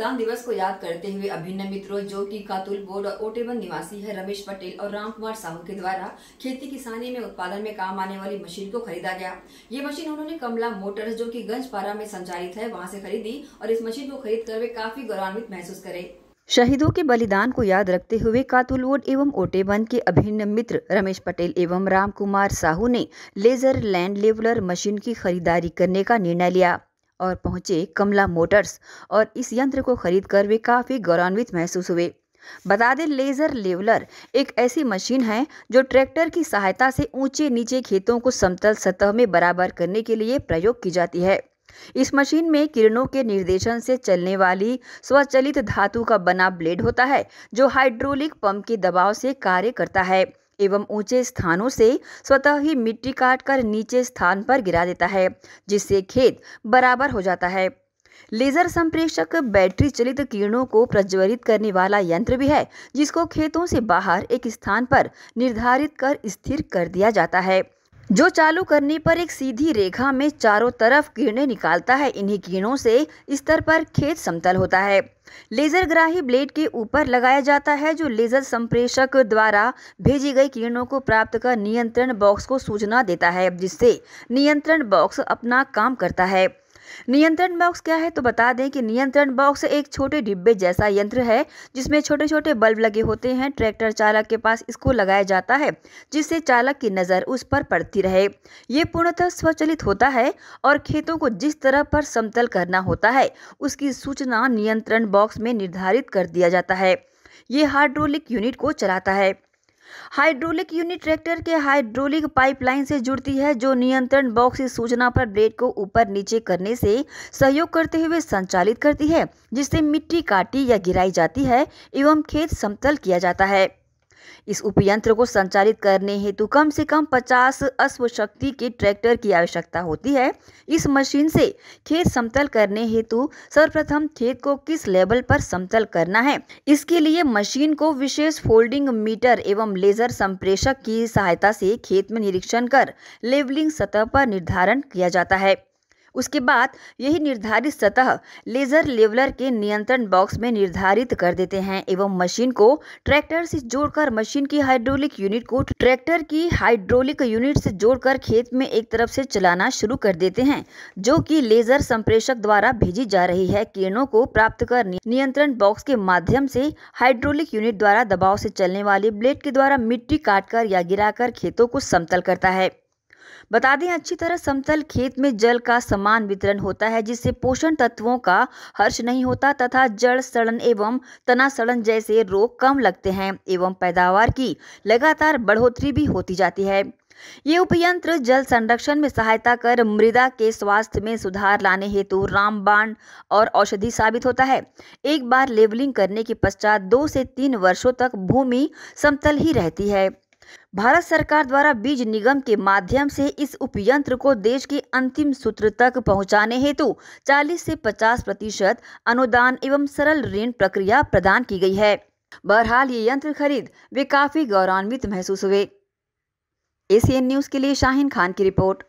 संविधान दिवस को याद करते हुए अभिन्न मित्रों जो कि कातुल बोर्ड और ओटेबन निवासी है रमेश पटेल और राम कुमार साहू के द्वारा खेती किसानी में उत्पादन में काम आने वाली मशीन को खरीदा गया ये मशीन उन्होंने कमला मोटर्स जो कि पारा में संचालित है वहां से खरीदी और इस मशीन को खरीद कर वे काफी गौरवान्वित महसूस करे शहीदों के बलिदान को याद रखते हुए कातुलवोड एवं ओटेबन के अभिन्न मित्र रमेश पटेल एवं राम कुमार साहू ने लेजर लैंड लेवलर मशीन की खरीदारी करने का निर्णय लिया और पहुंचे कमला मोटर्स और इस यंत्र को खरीद कर वे काफ़ी गौरवान्वित महसूस हुए बता दें लेज़र लेवलर एक ऐसी मशीन है जो ट्रैक्टर की सहायता से ऊंचे नीचे खेतों को समतल सतह में बराबर करने के लिए प्रयोग की जाती है इस मशीन में किरणों के निर्देशन से चलने वाली स्वचलित धातु का बना ब्लेड होता है जो हाइड्रोलिक पंप के दबाव से कार्य करता है एवं ऊंचे स्थानों से स्वतः ही मिट्टी काटकर नीचे स्थान पर गिरा देता है जिससे खेत बराबर हो जाता है लेजर संप्रेषक बैटरी चलित किरणों को प्रज्वलित करने वाला यंत्र भी है जिसको खेतों से बाहर एक स्थान पर निर्धारित कर स्थिर कर दिया जाता है जो चालू करने पर एक सीधी रेखा में चारों तरफ किरणें निकालता है इन्हीं किरणों से स्तर पर खेत समतल होता है लेजर ग्राही ब्लेड के ऊपर लगाया जाता है जो लेजर संप्रेषक द्वारा भेजी गई किरणों को प्राप्त कर नियंत्रण बॉक्स को सूचना देता है जिससे नियंत्रण बॉक्स अपना काम करता है नियंत्रण बॉक्स क्या है तो बता दें कि नियंत्रण बॉक्स एक छोटे डिब्बे जैसा यंत्र है जिसमें छोटे छोटे बल्ब लगे होते हैं ट्रैक्टर चालक के पास इसको लगाया जाता है जिससे चालक की नज़र उस पर पड़ती रहे ये पूर्णतः स्वचलित होता है और खेतों को जिस तरह पर समतल करना होता है उसकी सूचना नियंत्रण बॉक्स में निर्धारित कर दिया जाता है ये हाइड्रोलिक यूनिट को चलाता है हाइड्रोलिक यूनिट ट्रैक्टर के हाइड्रोलिक पाइपलाइन से जुड़ती है जो नियंत्रण बॉक्स की सूचना पर ब्लेड को ऊपर नीचे करने से सहयोग करते हुए संचालित करती है जिससे मिट्टी काटी या गिराई जाती है एवं खेत समतल किया जाता है इस उपयंत्र को संचालित करने हेतु कम से कम 50 अश्व शक्ति के ट्रैक्टर की आवश्यकता होती है इस मशीन से खेत समतल करने हेतु सर्वप्रथम खेत को किस लेवल पर समतल करना है इसके लिए मशीन को विशेष फोल्डिंग मीटर एवं लेजर संप्रेषक की सहायता से खेत में निरीक्षण कर लेवलिंग सतह पर निर्धारण किया जाता है उसके बाद यही निर्धारित सतह लेजर लेवलर के नियंत्रण बॉक्स में निर्धारित कर देते हैं एवं मशीन को ट्रैक्टर से जोड़कर मशीन की हाइड्रोलिक यूनिट को ट्रैक्टर की हाइड्रोलिक यूनिट से जोड़कर खेत में एक तरफ से चलाना शुरू कर देते हैं जो कि लेजर संप्रेषक द्वारा भेजी जा रही है किरणों को प्राप्त कर नियंत्रण बॉक्स के माध्यम से हाइड्रोलिक यूनिट द्वारा दबाव से चलने वाले ब्लेड के द्वारा मिट्टी काटकर या गिराकर खेतों को समतल करता है बता दें अच्छी तरह समतल खेत में जल का समान वितरण होता है जिससे पोषण तत्वों का हर्ष नहीं होता तथा जड़ सड़न एवं तना सड़न जैसे रोग कम लगते हैं एवं पैदावार की लगातार बढ़ोतरी भी होती जाती है ये उपयंत्र जल संरक्षण में सहायता कर मृदा के स्वास्थ्य में सुधार लाने हेतु रामबाण और औषधि साबित होता है एक बार लेवलिंग करने के पश्चात दो से तीन वर्षों तक भूमि समतल ही रहती है भारत सरकार द्वारा बीज निगम के माध्यम से इस उपयंत्र को देश के अंतिम सूत्र तक पहुंचाने हेतु 40 से 50 प्रतिशत अनुदान एवं सरल ऋण प्रक्रिया प्रदान की गई है बहरहाल ये यंत्र खरीद वे काफी गौरवान्वित महसूस हुए एशियन न्यूज के लिए शाहिन खान की रिपोर्ट